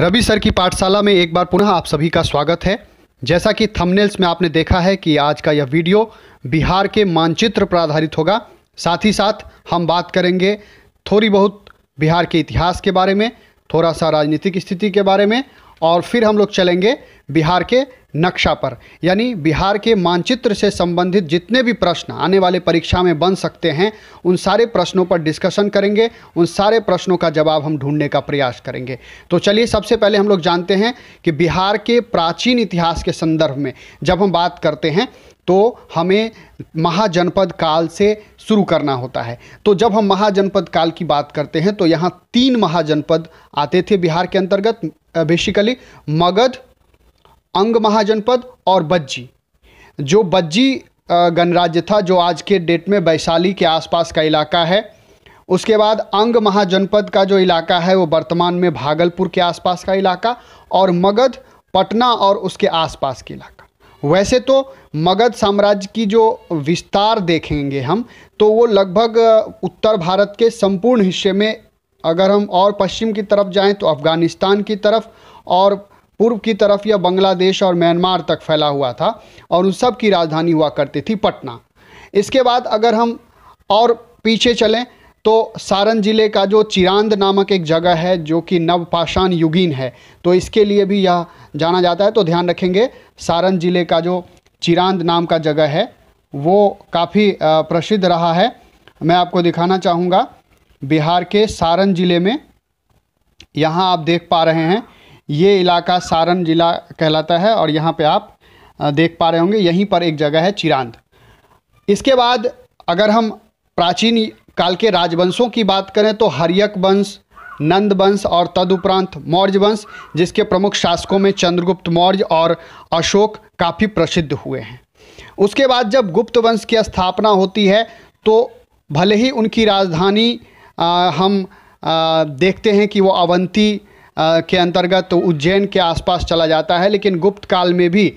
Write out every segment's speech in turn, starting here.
Ravi sir की पाठशाला में एक बार पुनः आप सभी का स्वागत है जैसा कि थंबनेल्स में आपने देखा है कि आज का यह वीडियो बिहार के मानचित्र पर आधारित होगा साथ ही साथ हम बात करेंगे थोड़ी बहुत बिहार के इतिहास के बारे में थोड़ा सा राजनीतिक स्थिति के बारे में और फिर हम लोग चलेंगे बिहार के नक्शा पर यानी बिहार के मानचित्र से संबंधित जितने भी प्रश्न आने वाले परीक्षा में बन सकते हैं उन सारे प्रश्नों पर डिस्कशन करेंगे उन सारे प्रश्नों का जवाब हम ढूंढने का प्रयास करेंगे तो चलिए सबसे पहले हम लोग जानते हैं कि बिहार के प्राचीन इतिहास के संदर्भ में जब हम बात करते हैं तो हमें महाजनपद काल से शुरू करना होता है तो जब हम महाजनपद काल की बात करते हैं तो यहाँ तीन महाजनपद आते थे बिहार के अंतर्गत बेसिकली मगध अंग महाजनपद और बज्जी जो बज्जी गणराज्य था जो आज के डेट में वैशाली के आसपास का इलाका है उसके बाद अंग महाजनपद का जो इलाका है वो वर्तमान में भागलपुर के आसपास का इलाका और मगध पटना और उसके आसपास के इलाका वैसे तो मगध साम्राज्य की जो विस्तार देखेंगे हम तो वो लगभग उत्तर भारत के संपूर्ण हिस्से में अगर हम और पश्चिम की तरफ जाएं तो अफ़गानिस्तान की तरफ और पूर्व की तरफ या बांग्लादेश और म्यांमार तक फैला हुआ था और उन सब की राजधानी हुआ करती थी पटना इसके बाद अगर हम और पीछे चलें तो सारण जिले का जो चिरांद नामक एक जगह है जो कि नवपाषाण युगीन है तो इसके लिए भी यह जाना जाता है तो ध्यान रखेंगे सारण जिले का जो चिरांद नाम का जगह है वो काफ़ी प्रसिद्ध रहा है मैं आपको दिखाना चाहूँगा बिहार के सारण ज़िले में यहाँ आप देख पा रहे हैं ये इलाका सारण ज़िला कहलाता है और यहाँ पे आप देख पा रहे होंगे यहीं पर एक जगह है चिरांद इसके बाद अगर हम प्राचीन काल के राजवंशों की बात करें तो हरियक वंश नंद वंश और तदुपरांत मौर्य वंश जिसके प्रमुख शासकों में चंद्रगुप्त मौर्य और अशोक काफ़ी प्रसिद्ध हुए हैं उसके बाद जब गुप्त वंश की स्थापना होती है तो भले ही उनकी राजधानी आ, हम आ, देखते हैं कि वो अवंती आ, के अंतर्गत उज्जैन के आसपास चला जाता है लेकिन गुप्त काल में भी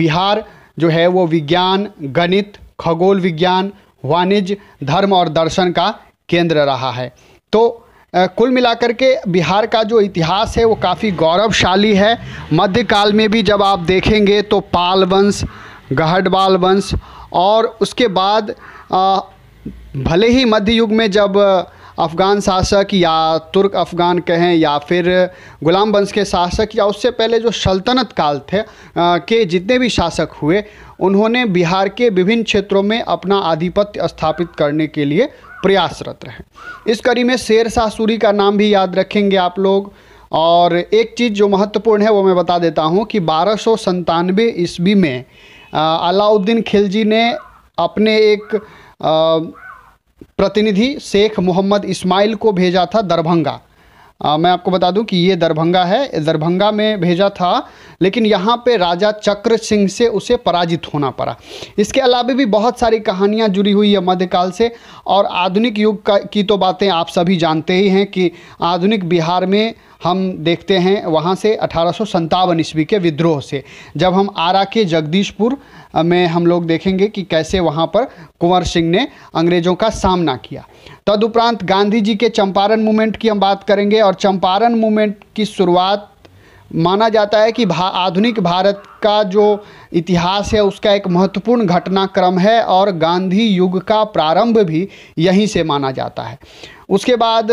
बिहार जो है वो विज्ञान गणित खगोल विज्ञान वाणिज्य धर्म और दर्शन का केंद्र रहा है तो कुल मिलाकर के बिहार का जो इतिहास है वो काफ़ी गौरवशाली है मध्यकाल में भी जब आप देखेंगे तो पाल वंश गहडवाल वंश और उसके बाद आ, भले ही मध्य युग में जब अफ़गान शासक या तुर्क अफ़गान कहें या फिर गुलाम वंश के शासक या उससे पहले जो सल्तनत काल थे आ, के जितने भी शासक हुए उन्होंने बिहार के विभिन्न क्षेत्रों में अपना आधिपत्य स्थापित करने के लिए प्रयासरत रहे इस कड़ी में शेर शाह सूरी का नाम भी याद रखेंगे आप लोग और एक चीज़ जो महत्वपूर्ण है वो मैं बता देता हूँ कि बारह ईस्वी में अलाउद्दीन खिलजी ने अपने एक प्रतिनिधि शेख मोहम्मद इस्माइल को भेजा था दरभंगा आ, मैं आपको बता दूं कि ये दरभंगा है दरभंगा में भेजा था लेकिन यहाँ पे राजा चक्र सिंह से उसे पराजित होना पड़ा इसके अलावा भी बहुत सारी कहानियाँ जुड़ी हुई है मध्यकाल से और आधुनिक युग का की तो बातें आप सभी जानते ही हैं कि आधुनिक बिहार में हम देखते हैं वहाँ से अठारह ईस्वी के विद्रोह से जब हम आरा के जगदीशपुर में हम लोग देखेंगे कि कैसे वहाँ पर कुंवर सिंह ने अंग्रेज़ों का सामना किया तदुपरांत गांधी जी के चंपारण मूवमेंट की हम बात करेंगे और चंपारण मूवमेंट की शुरुआत माना जाता है कि भा, आधुनिक भारत का जो इतिहास है उसका एक महत्वपूर्ण घटनाक्रम है और गांधी युग का प्रारंभ भी यहीं से माना जाता है उसके बाद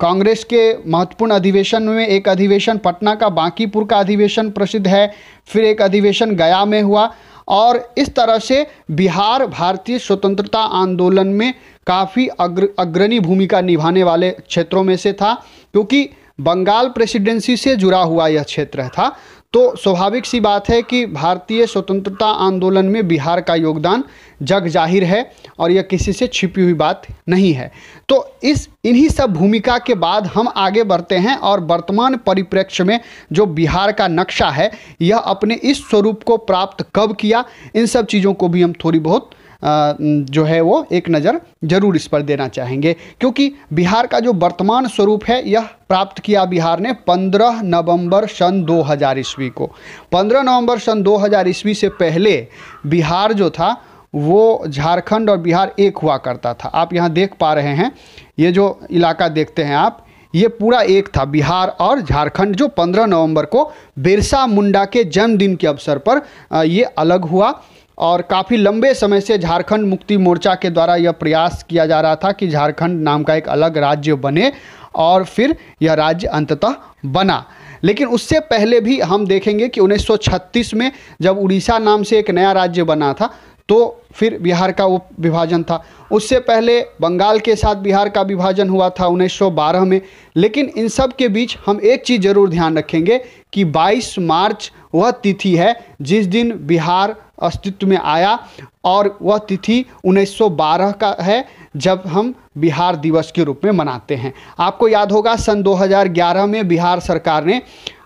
कांग्रेस के महत्वपूर्ण अधिवेशन में एक अधिवेशन पटना का बांकीपुर का अधिवेशन प्रसिद्ध है फिर एक अधिवेशन गया में हुआ और इस तरह से बिहार भारतीय स्वतंत्रता आंदोलन में काफ़ी अग्र अग्रणी भूमिका निभाने वाले क्षेत्रों में से था क्योंकि बंगाल प्रेसिडेंसी से जुड़ा हुआ यह क्षेत्र था तो स्वाभाविक सी बात है कि भारतीय स्वतंत्रता आंदोलन में बिहार का योगदान जग जाहिर है और यह किसी से छिपी हुई बात नहीं है तो इस इन्हीं सब भूमिका के बाद हम आगे बढ़ते हैं और वर्तमान परिप्रेक्ष्य में जो बिहार का नक्शा है यह अपने इस स्वरूप को प्राप्त कब किया इन सब चीज़ों को भी हम थोड़ी बहुत जो है वो एक नज़र ज़रूर इस पर देना चाहेंगे क्योंकि बिहार का जो वर्तमान स्वरूप है यह प्राप्त किया बिहार ने 15 नवंबर सन 2000 ईस्वी को 15 नवंबर सन 2000 ईस्वी से पहले बिहार जो था वो झारखंड और बिहार एक हुआ करता था आप यहाँ देख पा रहे हैं ये जो इलाका देखते हैं आप ये पूरा एक था बिहार और झारखंड जो 15 नवंबर को बिरसा मुंडा के जन्मदिन के अवसर पर ये अलग हुआ और काफ़ी लंबे समय से झारखंड मुक्ति मोर्चा के द्वारा यह प्रयास किया जा रहा था कि झारखंड नाम का एक अलग राज्य बने और फिर यह राज्य अंततः बना लेकिन उससे पहले भी हम देखेंगे कि 1936 में जब उड़ीसा नाम से एक नया राज्य बना था तो फिर बिहार का वो विभाजन था उससे पहले बंगाल के साथ बिहार का विभाजन हुआ था 1912 में लेकिन इन सब के बीच हम एक चीज़ ज़रूर ध्यान रखेंगे कि 22 मार्च वह तिथि है जिस दिन बिहार अस्तित्व में आया और वह तिथि 1912 का है जब हम बिहार दिवस के रूप में मनाते हैं आपको याद होगा सन 2011 में बिहार सरकार ने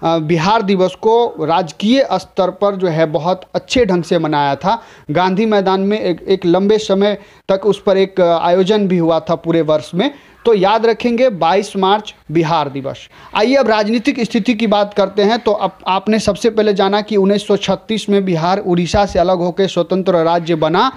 बिहार दिवस को राजकीय स्तर पर जो है बहुत अच्छे ढंग से मनाया था गांधी मैदान में एक, एक लंबे समय तक उस पर एक आयोजन भी हुआ था पूरे वर्ष में तो याद रखेंगे 22 मार्च बिहार दिवस आइए अब राजनीतिक स्थिति की बात करते हैं तो अब आपने सबसे पहले जाना कि 1936 में बिहार उड़ीसा से अलग होकर स्वतंत्र राज्य बना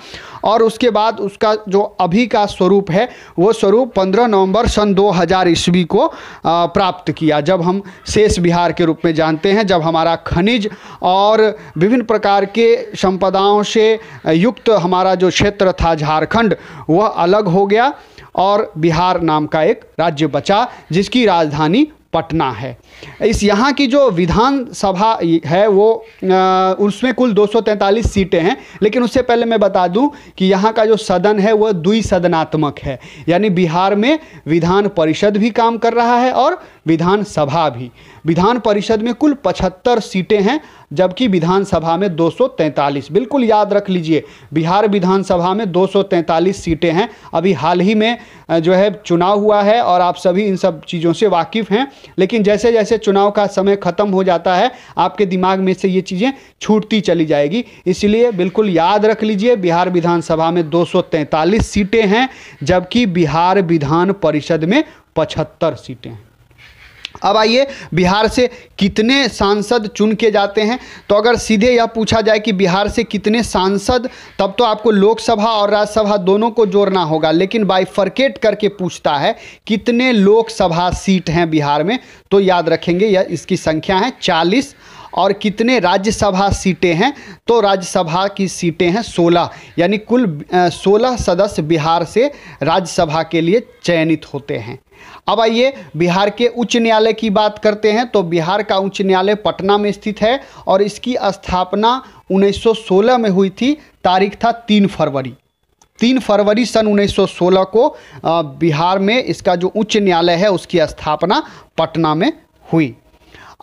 और उसके बाद उसका जो अभी का स्वरूप है वो स्वरूप 15 नवंबर सन 2000 ईस्वी को प्राप्त किया जब हम शेष बिहार के रूप में जानते हैं जब हमारा खनिज और विभिन्न प्रकार के संपदाओं से युक्त हमारा जो क्षेत्र था झारखंड वह अलग हो गया और बिहार नाम का एक राज्य बचा जिसकी राजधानी पटना है इस यहाँ की जो विधानसभा है वो उसमें कुल 243 सीटें हैं लेकिन उससे पहले मैं बता दूं कि यहाँ का जो सदन है वह द्विसदनात्मक है यानी बिहार में विधान परिषद भी काम कर रहा है और विधानसभा भी विधान परिषद में कुल 75 सीटें हैं जबकि विधानसभा में 243 बिल्कुल याद रख लीजिए बिहार विधानसभा में 243 सीटें हैं अभी हाल ही में जो है चुनाव हुआ है और आप सभी इन सब चीज़ों से वाकिफ़ हैं लेकिन जैसे जैसे जैसे चुनाव का समय ख़त्म हो जाता है आपके दिमाग में से ये चीज़ें छूटती चली जाएगी इसलिए बिल्कुल याद रख लीजिए बिहार विधानसभा में दो सीटें हैं जबकि बिहार विधान परिषद में पचहत्तर सीटें हैं अब आइए बिहार से कितने सांसद चुन के जाते हैं तो अगर सीधे यह पूछा जाए कि बिहार से कितने सांसद तब तो आपको लोकसभा और राज्यसभा दोनों को जोड़ना होगा लेकिन बाइफर्केट करके पूछता है कितने लोकसभा सीट हैं बिहार में तो याद रखेंगे यह इसकी संख्या है चालीस और कितने राज्यसभा सीटें हैं तो राज्यसभा की सीटें हैं सोलह यानी कुल सोलह सदस्य बिहार से राज्यसभा के लिए चयनित होते हैं अब आइए बिहार के उच्च न्यायालय की बात करते हैं तो बिहार का उच्च न्यायालय पटना में स्थित है और इसकी स्थापना 1916 में हुई थी तारीख था तीन फरवरी तीन फरवरी सन 1916 को बिहार में इसका जो उच्च न्यायालय है उसकी स्थापना पटना में हुई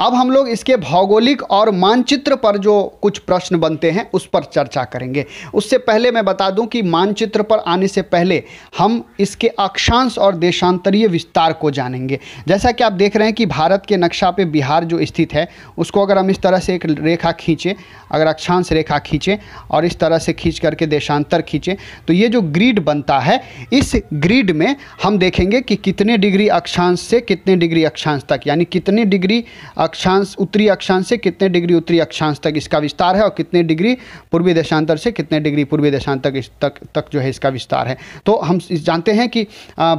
अब हम लोग इसके भौगोलिक और मानचित्र पर जो कुछ प्रश्न बनते हैं उस पर चर्चा करेंगे उससे पहले मैं बता दूं कि मानचित्र पर आने से पहले हम इसके अक्षांश और देशांतरीय विस्तार को जानेंगे जैसा कि आप देख रहे हैं कि भारत के नक्शा पे बिहार जो स्थित है उसको अगर हम इस तरह से एक रेखा खींचें अगर अक्षांश रेखा खींचें और इस तरह से खींच करके देशांतर खींचें तो ये जो ग्रीड बनता है इस ग्रीड में हम देखेंगे कि कितने डिग्री अक्षांश से कितने डिग्री अक्षांश तक यानी कितने डिग्री अक्षांश उत्तरी अक्षांश से कितने डिग्री उत्तरी अक्षांश तक इसका विस्तार है और कितने डिग्री पूर्वी देशांतर से कितने डिग्री पूर्वी देशांतर तक तक जो है इसका विस्तार है तो हम जानते हैं कि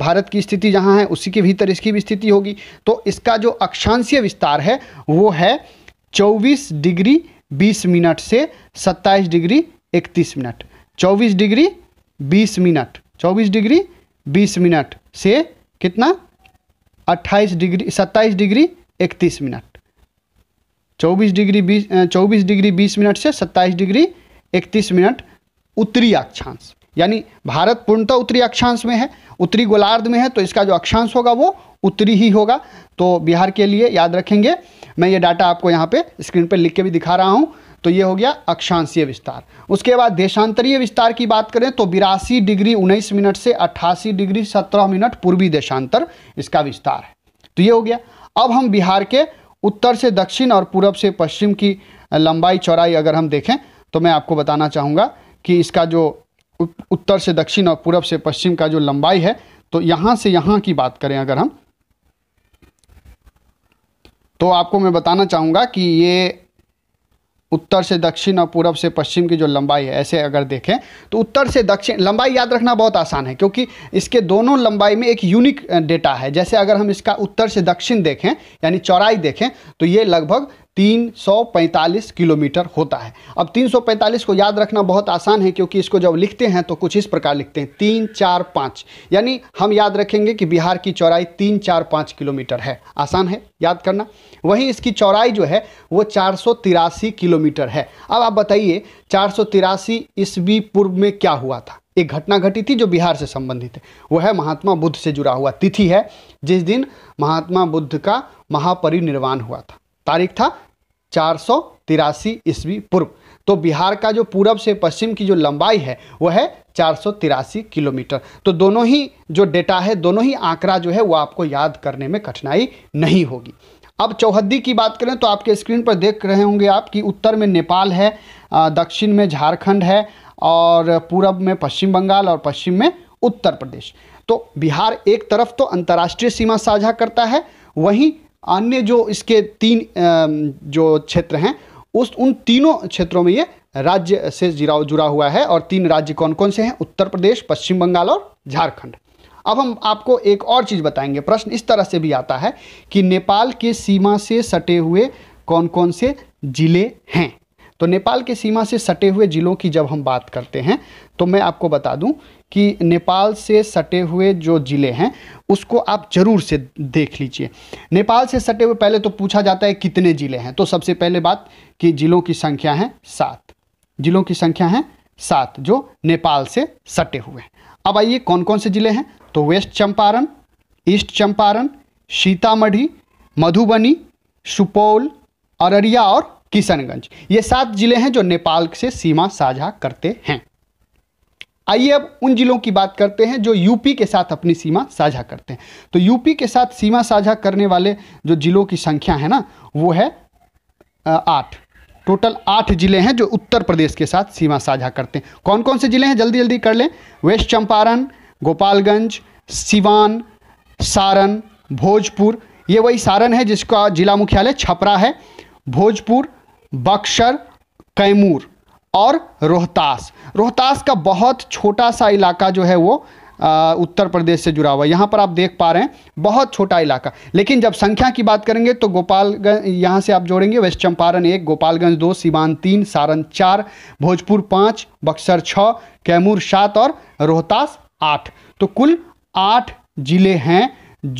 भारत की स्थिति जहाँ है उसी के भीतर इसकी भी स्थिति होगी तो इसका जो अक्षांशीय विस्तार है वो है चौबीस डिग्री बीस मिनट से सत्ताईस डिग्री इकतीस मिनट चौबीस डिग्री बीस मिनट चौबीस डिग्री बीस मिनट से कितना अट्ठाईस डिग्री सत्ताईस डिग्री इकतीस मिनट चौबीस डिग्री बीस चौबीस डिग्री बीस मिनट से सत्ताईस डिग्री इकतीस मिनट उत्तरी अक्षांश यानी भारत पूर्णतः उत्तरी अक्षांश में है उत्तरी गोलार्ध में है तो इसका जो अक्षांश होगा वो उत्तरी ही होगा तो बिहार के लिए याद रखेंगे मैं ये डाटा आपको यहाँ पे स्क्रीन पे लिख के भी दिखा रहा हूँ तो ये हो गया अक्षांशीय विस्तार उसके बाद देशांतरीय विस्तार की बात करें तो बिरासी डिग्री उन्नीस मिनट से अट्ठासी डिग्री सत्रह मिनट पूर्वी देशांतर इसका विस्तार है तो ये हो गया अब हम बिहार के उत्तर से दक्षिण और पूरब से पश्चिम की लंबाई चौड़ाई अगर हम देखें तो मैं आपको बताना चाहूँगा कि इसका जो उत्तर से दक्षिण और पूरब से पश्चिम का जो लंबाई है तो यहाँ से यहाँ की बात करें अगर हम तो आपको मैं बताना चाहूँगा कि ये उत्तर से दक्षिण और पूर्व से पश्चिम की जो लंबाई है ऐसे अगर देखें तो उत्तर से दक्षिण लंबाई याद रखना बहुत आसान है क्योंकि इसके दोनों लंबाई में एक यूनिक डेटा है जैसे अगर हम इसका उत्तर से दक्षिण देखें यानी चौराई देखें तो ये लगभग 345 किलोमीटर होता है अब 345 को याद रखना बहुत आसान है क्योंकि इसको जब लिखते हैं तो कुछ इस प्रकार लिखते हैं तीन चार पाँच यानी हम याद रखेंगे कि बिहार की चौड़ाई तीन चार पाँच किलोमीटर है आसान है याद करना वहीं इसकी चौड़ाई जो है वो चार किलोमीटर है अब आप बताइए चार सौ ईस्वी पूर्व में क्या हुआ था एक घटना घटी थी जो बिहार से संबंधित है वह है महात्मा बुद्ध से जुड़ा हुआ तिथि है जिस दिन महात्मा बुद्ध का महापरिनिर्वाण हुआ था तारीख था चार सौ तिरासी ईस्वी पूर्व तो बिहार का जो पूरब से पश्चिम की जो लंबाई है वह है चार सौ तिरासी किलोमीटर तो दोनों ही जो डेटा है दोनों ही आंकड़ा जो है वो आपको याद करने में कठिनाई नहीं होगी अब चौहद्दी की बात करें तो आपके स्क्रीन पर देख रहे होंगे आप कि उत्तर में नेपाल है दक्षिण में झारखंड है और पूरब में पश्चिम बंगाल और पश्चिम में उत्तर प्रदेश तो बिहार एक तरफ तो अंतर्राष्ट्रीय सीमा साझा करता है वहीं अन्य जो इसके तीन जो क्षेत्र हैं उस उन तीनों क्षेत्रों में ये राज्य से जुड़ा जुड़ा हुआ है और तीन राज्य कौन कौन से हैं उत्तर प्रदेश पश्चिम बंगाल और झारखंड अब हम आपको एक और चीज़ बताएंगे प्रश्न इस तरह से भी आता है कि नेपाल के सीमा से सटे हुए कौन कौन से ज़िले हैं तो नेपाल के सीमा से सटे हुए ज़िलों की जब हम बात करते हैं तो मैं आपको बता दूं कि नेपाल से सटे हुए जो ज़िले हैं उसको आप ज़रूर से देख लीजिए नेपाल से सटे हुए पहले तो पूछा जाता है कितने ज़िले हैं तो सबसे पहले बात कि ज़िलों की संख्या है सात ज़िलों की संख्या है सात जो नेपाल से सटे हुए हैं अब आइए कौन कौन से ज़िले हैं तो वेस्ट चंपारण ईस्ट चंपारण सीतामढ़ी मधुबनी सुपौल अररिया और किशनगंज ये सात जिले हैं जो नेपाल से सीमा साझा करते हैं आइए अब उन जिलों की बात करते हैं जो यूपी के साथ अपनी सीमा साझा करते हैं तो यूपी के साथ सीमा साझा करने वाले जो जिलों की संख्या है ना वो है आठ टोटल आठ जिले हैं जो उत्तर प्रदेश के साथ सीमा साझा करते हैं कौन कौन से जिले हैं जल्दी जल्दी कर लें वेस्ट चंपारण गोपालगंज सिवान सारण भोजपुर ये वही सारण है जिसका जिला मुख्यालय छपरा है भोजपुर बक्सर कैमूर और रोहतास रोहतास का बहुत छोटा सा इलाका जो है वो आ, उत्तर प्रदेश से जुड़ा हुआ है यहाँ पर आप देख पा रहे हैं बहुत छोटा इलाका लेकिन जब संख्या की बात करेंगे तो गोपालगंज यहाँ से आप जोड़ेंगे वेस्ट चंपारण एक गोपालगंज दो सीवान तीन सारण चार भोजपुर पाँच बक्सर छः कैमूर सात और रोहतास आठ तो कुल आठ जिले हैं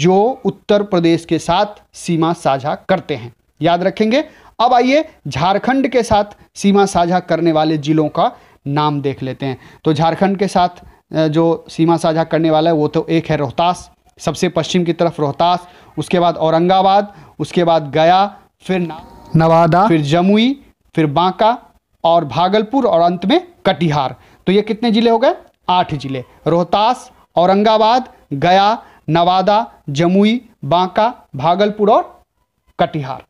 जो उत्तर प्रदेश के साथ सीमा साझा करते हैं याद रखेंगे अब आइए झारखंड के साथ सीमा साझा करने वाले जिलों का नाम देख लेते हैं तो झारखंड के साथ जो सीमा साझा करने वाला है वो तो एक है रोहतास सबसे पश्चिम की तरफ रोहतास उसके बाद औरंगाबाद उसके बाद गया फिर नवादा फिर जमुई फिर बांका और भागलपुर और अंत में कटिहार तो ये कितने ज़िले हो गए आठ ज़िले रोहतास औरंगाबाद गया नवादा जमुई बांका भागलपुर और कटिहार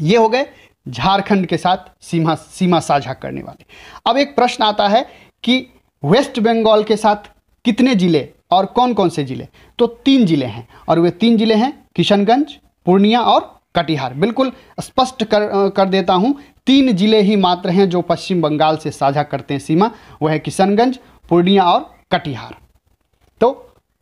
ये हो गए झारखंड के साथ सीमा सीमा साझा करने वाले अब एक प्रश्न आता है कि वेस्ट बंगाल के साथ कितने ज़िले और कौन कौन से ज़िले तो तीन ज़िले हैं और वे तीन ज़िले हैं किशनगंज पूर्णिया और कटिहार बिल्कुल स्पष्ट कर कर देता हूँ तीन जिले ही मात्र हैं जो पश्चिम बंगाल से साझा करते हैं सीमा वह है किशनगंज पूर्णिया और कटिहार तो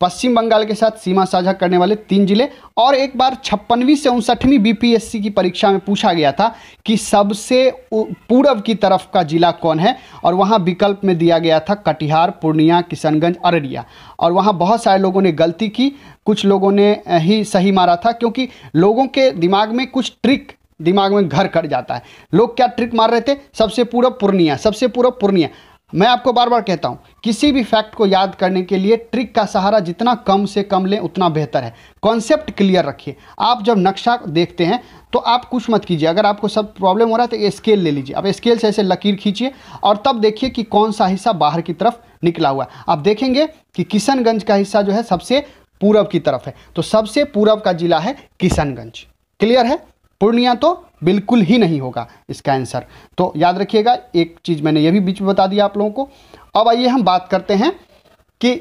पश्चिम बंगाल के साथ सीमा साझा करने वाले तीन जिले और एक बार छप्पनवीं से उनसठवीं बीपीएससी की परीक्षा में पूछा गया था कि सबसे पूर्व की तरफ का जिला कौन है और वहाँ विकल्प में दिया गया था कटिहार पूर्णिया किशनगंज अररिया और वहाँ बहुत सारे लोगों ने गलती की कुछ लोगों ने ही सही मारा था क्योंकि लोगों के दिमाग में कुछ ट्रिक दिमाग में घर कर जाता है लोग क्या ट्रिक मार रहे थे सबसे पूर्व पूर्णिया सबसे पूर्व पूर्णिया मैं आपको बार बार कहता हूँ किसी भी फैक्ट को याद करने के लिए ट्रिक का सहारा जितना कम से कम लें उतना बेहतर है कॉन्सेप्ट क्लियर रखिए आप जब नक्शा देखते हैं तो आप कुछ मत कीजिए अगर आपको सब प्रॉब्लम हो रहा है तो स्केल ले लीजिए आप स्केल से ऐसे लकीर खींचिए और तब देखिए कि कौन सा हिस्सा बाहर की तरफ निकला हुआ है आप देखेंगे कि किशनगंज का हिस्सा जो है सबसे पूरब की तरफ है तो सबसे पूरब का जिला है किशनगंज क्लियर है पूर्णिया तो बिल्कुल ही नहीं होगा इसका आंसर तो याद रखिएगा एक चीज़ मैंने ये भी बीच में बता दिया आप लोगों को अब आइए हम बात करते हैं कि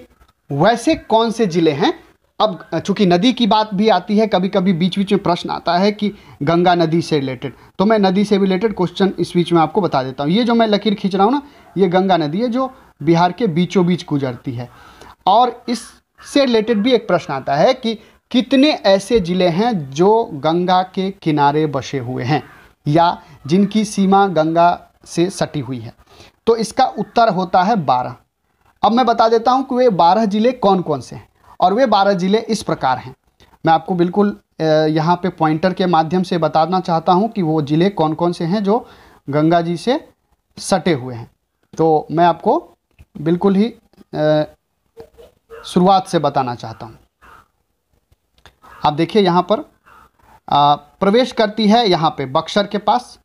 वैसे कौन से ज़िले हैं अब चूंकि नदी की बात भी आती है कभी कभी बीच बीच में प्रश्न आता है कि गंगा नदी से रिलेटेड तो मैं नदी से रिलेटेड क्वेश्चन इस बीच में आपको बता देता हूँ ये जो मैं लकीर खींच रहा हूँ ना ये गंगा नदी है जो बिहार के बीचों बीच गुजरती है और इससे रिलेटेड भी एक प्रश्न आता है कि कितने ऐसे ज़िले हैं जो गंगा के किनारे बसे हुए हैं या जिनकी सीमा गंगा से सटी हुई है तो इसका उत्तर होता है बारह अब मैं बता देता हूँ कि वे बारह ज़िले कौन कौन से हैं और वे बारह ज़िले इस प्रकार हैं मैं आपको बिल्कुल यहाँ पे पॉइंटर के माध्यम से बताना चाहता हूँ कि वो ज़िले कौन कौन से हैं जो गंगा जी से सटे हुए हैं तो मैं आपको बिल्कुल ही शुरुआत से बताना चाहता हूँ आप देखिए यहाँ पर आ, प्रवेश करती है यहाँ पे बक्सर के पास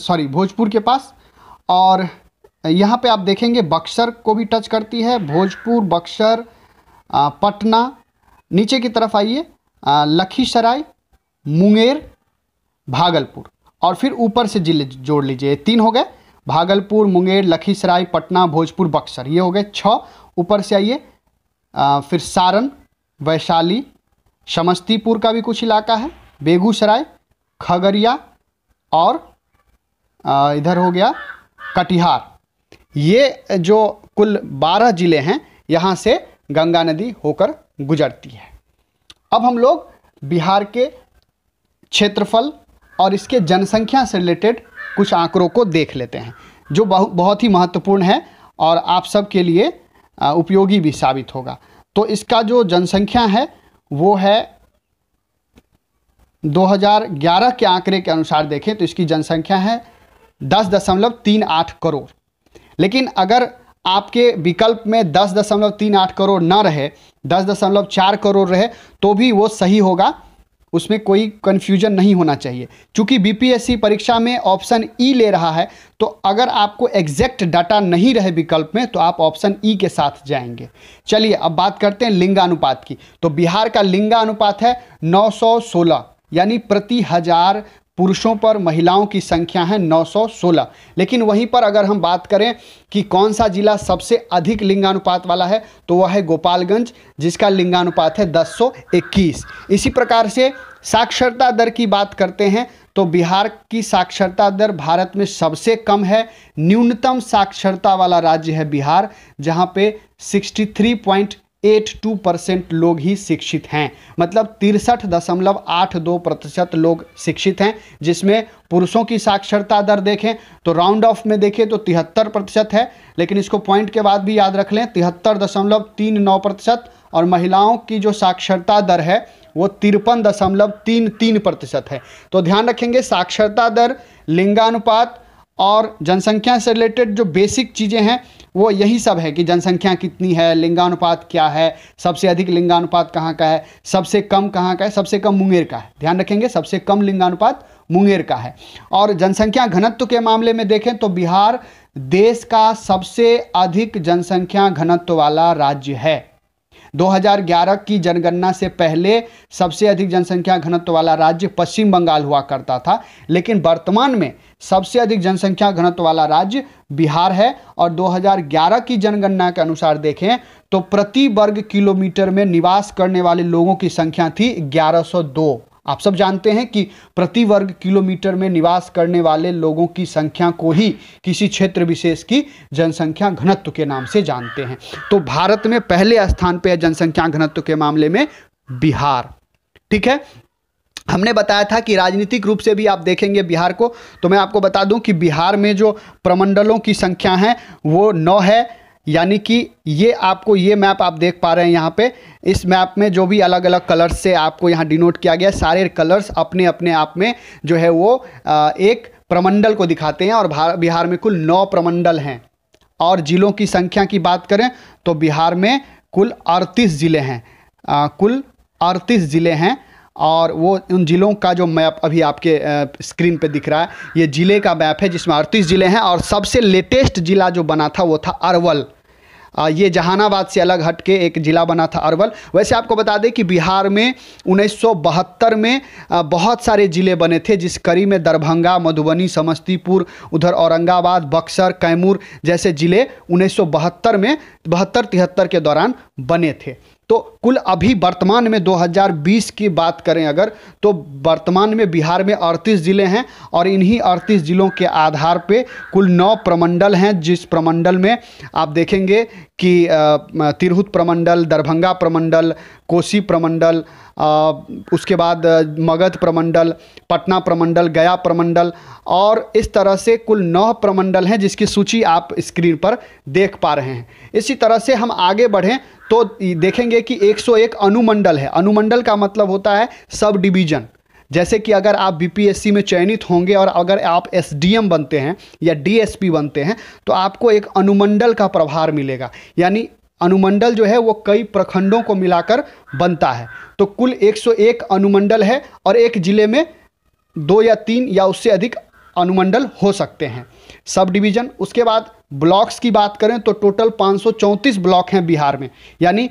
सॉरी भोजपुर के पास और यहाँ पे आप देखेंगे बक्सर को भी टच करती है भोजपुर बक्सर पटना नीचे की तरफ आइए लखीसराय मुंगेर भागलपुर और फिर ऊपर से जिले जोड़ लीजिए तीन हो गए भागलपुर मुंगेर लखीसराय पटना भोजपुर बक्सर ये हो गए छः ऊपर से आइए फिर सारण वैशाली समस्तीपुर का भी कुछ इलाका है बेगूसराय खगड़िया और इधर हो गया कटिहार ये जो कुल बारह ज़िले हैं यहाँ से गंगा नदी होकर गुजरती है अब हम लोग बिहार के क्षेत्रफल और इसके जनसंख्या से रिलेटेड कुछ आंकड़ों को देख लेते हैं जो बहुत ही महत्वपूर्ण है और आप सब के लिए उपयोगी भी साबित होगा तो इसका जो जनसंख्या है वो है 2011 के आंकड़े के अनुसार देखें तो इसकी जनसंख्या है दस दशमलव तीन आठ करोड़ लेकिन अगर आपके विकल्प में दस दशमलव तीन आठ करोड़ ना रहे दस दशमलव चार करोड़ रहे तो भी वो सही होगा उसमें कोई कन्फ्यूजन नहीं होना चाहिए चूँकि बीपीएससी परीक्षा में ऑप्शन ई e ले रहा है तो अगर आपको एग्जैक्ट डाटा नहीं रहे विकल्प में तो आप ऑप्शन ई e के साथ जाएंगे चलिए अब बात करते हैं लिंगानुपात की तो बिहार का लिंगानुपात है 916 यानी प्रति हजार पुरुषों पर महिलाओं की संख्या है 916 लेकिन वहीं पर अगर हम बात करें कि कौन सा जिला सबसे अधिक लिंगानुपात वाला है तो वह है गोपालगंज जिसका लिंगानुपात है 1021 इसी प्रकार से साक्षरता दर की बात करते हैं तो बिहार की साक्षरता दर भारत में सबसे कम है न्यूनतम साक्षरता वाला राज्य है बिहार जहाँ पे एट टू परसेंट लोग ही शिक्षित हैं मतलब तिरसठ दशमलव आठ दो प्रतिशत लोग शिक्षित हैं जिसमें पुरुषों की साक्षरता दर देखें तो राउंड ऑफ में देखें तो तिहत्तर प्रतिशत है लेकिन इसको पॉइंट के बाद भी याद रख लें तिहत्तर दशमलव तीन नौ प्रतिशत और महिलाओं की जो साक्षरता दर है वो तिरपन दशमलव तीन तीन प्रतिशत है तो ध्यान रखेंगे साक्षरता दर लिंगानुपात और जनसंख्या से रिलेटेड जो बेसिक चीज़ें हैं वो यही सब है कि जनसंख्या कितनी है लिंगानुपात क्या है सबसे अधिक लिंगानुपात कहाँ का है सबसे कम कहाँ का है सबसे कम मुंगेर का है ध्यान रखेंगे सबसे कम लिंगानुपात मुंगेर का है और जनसंख्या घनत्व के मामले में देखें तो बिहार देश का सबसे अधिक जनसंख्या घनत्व वाला राज्य है 2011 की जनगणना से पहले सबसे अधिक जनसंख्या घनत्व वाला राज्य पश्चिम बंगाल हुआ करता था लेकिन वर्तमान में सबसे अधिक जनसंख्या घनत्व वाला राज्य बिहार है और 2011 की जनगणना के अनुसार देखें तो प्रति वर्ग किलोमीटर में निवास करने वाले लोगों की संख्या थी 1102 आप सब जानते हैं कि प्रति वर्ग किलोमीटर में निवास करने वाले लोगों की संख्या को ही किसी क्षेत्र विशेष की जनसंख्या घनत्व के नाम से जानते हैं तो भारत में पहले स्थान पर है जनसंख्या घनत्व के मामले में बिहार ठीक है हमने बताया था कि राजनीतिक रूप से भी आप देखेंगे बिहार को तो मैं आपको बता दूं कि बिहार में जो प्रमंडलों की संख्या है वो नौ है यानी कि ये आपको ये मैप आप देख पा रहे हैं यहाँ पे इस मैप में जो भी अलग अलग कलर्स से आपको यहाँ डिनोट किया गया सारे कलर्स अपने अपने आप में जो है वो एक प्रमंडल को दिखाते हैं और बिहार में कुल नौ प्रमंडल हैं और ज़िलों की संख्या की बात करें तो बिहार में कुल अड़तीस ज़िले हैं कुल अड़तीस ज़िले हैं और वो उन ज़िलों का जो मैप अभी आपके स्क्रीन पे दिख रहा है ये ज़िले का मैप है जिसमें अड़तीस ज़िले हैं और सबसे लेटेस्ट ज़िला जो बना था वो था अरवल ये जहानाबाद से अलग हट के एक ज़िला बना था अरवल वैसे आपको बता दें कि बिहार में 1972 में बहुत सारे ज़िले बने थे जिस कड़ी में दरभंगा मधुबनी समस्तीपुर उधर औरंगाबाद बक्सर कैमूर जैसे ज़िले 1972 में बहत्तर तिहत्तर के दौरान बने थे तो कुल अभी वर्तमान में 2020 की बात करें अगर तो वर्तमान में बिहार में 38 ज़िले हैं और इन्हीं 38 ज़िलों के आधार पे कुल नौ प्रमंडल हैं जिस प्रमंडल में आप देखेंगे कि तिरहुत प्रमंडल दरभंगा प्रमंडल कोसी प्रमंडल उसके बाद मगध प्रमंडल पटना प्रमंडल गया प्रमंडल और इस तरह से कुल नौ प्रमंडल हैं जिसकी सूची आप स्क्रीन पर देख पा रहे हैं इसी तरह से हम आगे बढ़ें तो देखेंगे कि 101 अनुमंडल है अनुमंडल का मतलब होता है सब डिवीज़न जैसे कि अगर आप बीपीएससी में चयनित होंगे और अगर आप एसडीएम बनते हैं या डीएसपी बनते हैं तो आपको एक अनुमंडल का प्रभार मिलेगा यानी अनुमंडल जो है वो कई प्रखंडों को मिलाकर बनता है तो कुल 101 अनुमंडल है और एक जिले में दो या तीन या उससे अधिक अनुमंडल हो सकते हैं सब डिवीज़न उसके बाद ब्लॉक्स की बात करें तो टोटल 534 ब्लॉक हैं बिहार में यानी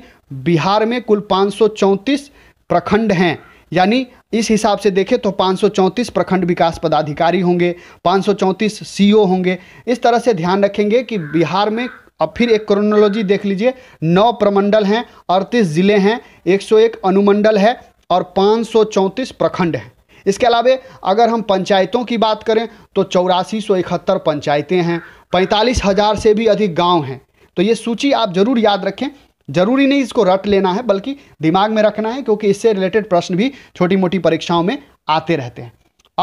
बिहार में कुल 534 प्रखंड हैं यानी इस हिसाब से देखें तो 534 प्रखंड विकास पदाधिकारी होंगे 534 सीईओ होंगे इस तरह से ध्यान रखेंगे कि बिहार में अब फिर एक क्रोनोलॉजी देख लीजिए नौ प्रमंडल हैं अड़तीस ज़िले हैं 101 अनुमंडल है और पाँच प्रखंड हैं इसके अलावा अगर हम पंचायतों की बात करें तो चौरासी सौ इकहत्तर पंचायतें हैं पैंतालीस हज़ार से भी अधिक गांव हैं तो ये सूची आप ज़रूर याद रखें ज़रूरी नहीं इसको रट लेना है बल्कि दिमाग में रखना है क्योंकि इससे रिलेटेड प्रश्न भी छोटी मोटी परीक्षाओं में आते रहते हैं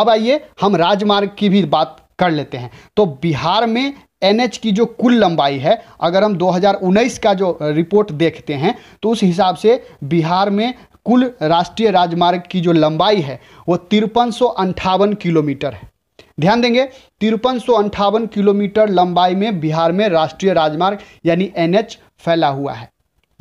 अब आइए हम राजमार्ग की भी बात कर लेते हैं तो बिहार में एनएच की जो कुल लंबाई है अगर हम 2019 का जो रिपोर्ट देखते हैं तो उस हिसाब से बिहार में कुल राष्ट्रीय राजमार्ग की जो लंबाई है वो तिरपन किलोमीटर है ध्यान देंगे तिरपन किलोमीटर लंबाई में बिहार में राष्ट्रीय राजमार्ग यानी एनएच फैला हुआ है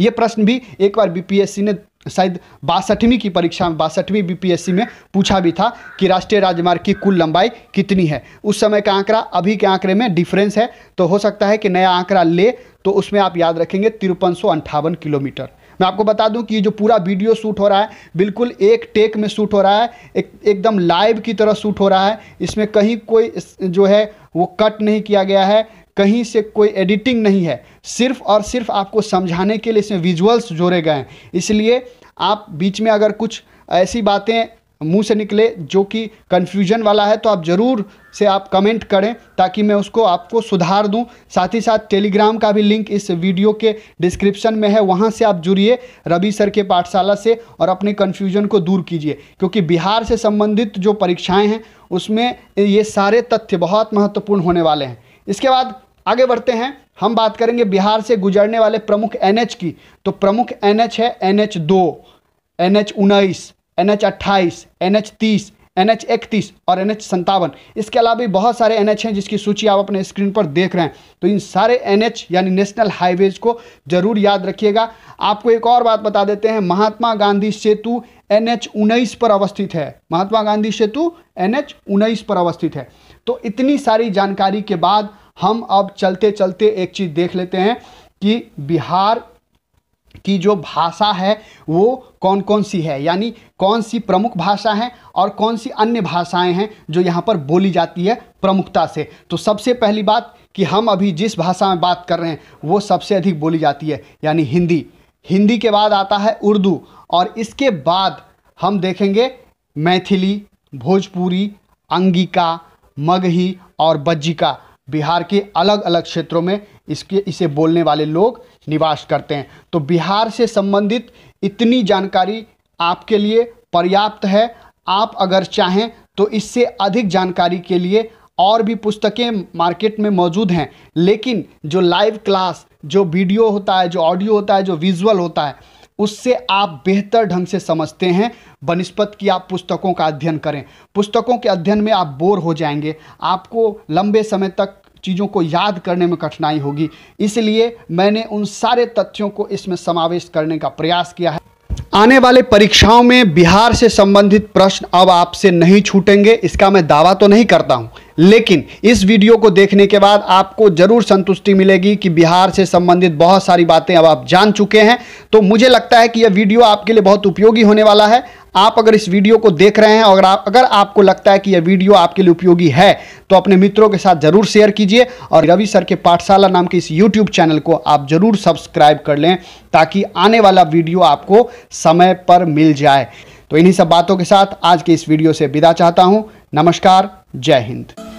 ये प्रश्न भी एक बार बीपीएससी ने शायद बासठवीं की परीक्षा में बासठवीं बीपीएससी में पूछा भी था कि राष्ट्रीय राजमार्ग की कुल लंबाई कितनी है उस समय का आंकड़ा अभी के आंकड़े में डिफरेंस है तो हो सकता है कि नया आंकड़ा ले तो उसमें आप याद रखेंगे तिरपन किलोमीटर मैं आपको बता दूं कि ये जो पूरा वीडियो शूट हो रहा है बिल्कुल एक टेक में शूट हो रहा है एक एकदम लाइव की तरह शूट हो रहा है इसमें कहीं कोई जो है वो कट नहीं किया गया है कहीं से कोई एडिटिंग नहीं है सिर्फ और सिर्फ आपको समझाने के लिए इसमें विजुअल्स जोड़े गए हैं इसलिए आप बीच में अगर कुछ ऐसी बातें मुंह से निकले जो कि कन्फ्यूजन वाला है तो आप ज़रूर से आप कमेंट करें ताकि मैं उसको आपको सुधार दूं साथ ही साथ टेलीग्राम का भी लिंक इस वीडियो के डिस्क्रिप्शन में है वहां से आप जुड़िए रवि सर के पाठशाला से और अपने कन्फ्यूजन को दूर कीजिए क्योंकि बिहार से संबंधित जो परीक्षाएँ हैं उसमें ये सारे तथ्य बहुत महत्वपूर्ण होने वाले हैं इसके बाद आगे बढ़ते हैं हम बात करेंगे बिहार से गुजरने वाले प्रमुख एनएच की तो प्रमुख एनएच है एनएच दो एनएच उन्नीस एनएच अट्ठाईस एनएच तीस एनएच इकतीस और एनएच संतावन इसके अलावा भी बहुत सारे एनएच हैं जिसकी सूची आप अपने स्क्रीन पर देख रहे हैं तो इन सारे एनएच यानी नेशनल हाईवेज को जरूर याद रखिएगा आपको एक और बात बता देते हैं महात्मा गांधी सेतु एनएच उन्नीस पर अवस्थित है महात्मा गांधी सेतु एनएच उन्नीस पर अवस्थित है तो इतनी सारी जानकारी के बाद हम अब चलते चलते एक चीज़ देख लेते हैं कि बिहार की जो भाषा है वो कौन कौन सी है यानी कौन सी प्रमुख भाषा है और कौन सी अन्य भाषाएं हैं जो यहाँ पर बोली जाती है प्रमुखता से तो सबसे पहली बात कि हम अभी जिस भाषा में बात कर रहे हैं वो सबसे अधिक बोली जाती है यानी हिंदी हिंदी के बाद आता है उर्दू और इसके बाद हम देखेंगे मैथिली भोजपुरी अंगिका मगही और बज्जिका बिहार के अलग अलग क्षेत्रों में इसके इसे बोलने वाले लोग निवास करते हैं तो बिहार से संबंधित इतनी जानकारी आपके लिए पर्याप्त है आप अगर चाहें तो इससे अधिक जानकारी के लिए और भी पुस्तकें मार्केट में मौजूद हैं लेकिन जो लाइव क्लास जो वीडियो होता है जो ऑडियो होता है जो विजुअल होता है उससे आप बेहतर ढंग से समझते हैं बनस्पत की आप पुस्तकों का अध्ययन करें पुस्तकों के अध्ययन में आप बोर हो जाएंगे आपको लंबे समय तक चीज़ों को याद करने में कठिनाई होगी इसलिए मैंने उन सारे तथ्यों को इसमें समावेश करने का प्रयास किया है आने वाले परीक्षाओं में बिहार से संबंधित प्रश्न अब आपसे नहीं छूटेंगे इसका मैं दावा तो नहीं करता हूँ लेकिन इस वीडियो को देखने के बाद आपको ज़रूर संतुष्टि मिलेगी कि बिहार से संबंधित बहुत सारी बातें अब आप जान चुके हैं तो मुझे लगता है कि यह वीडियो आपके लिए बहुत उपयोगी होने वाला है आप अगर इस वीडियो को देख रहे हैं और आप अगर आपको लगता है कि यह वीडियो आपके लिए उपयोगी है तो अपने मित्रों के साथ जरूर शेयर कीजिए और रवि सर के पाठशाला नाम के इस यूट्यूब चैनल को आप जरूर सब्सक्राइब कर लें ताकि आने वाला वीडियो आपको समय पर मिल जाए तो इन्हीं सब बातों के साथ आज के इस वीडियो से विदा चाहता हूँ नमस्कार जय हिंद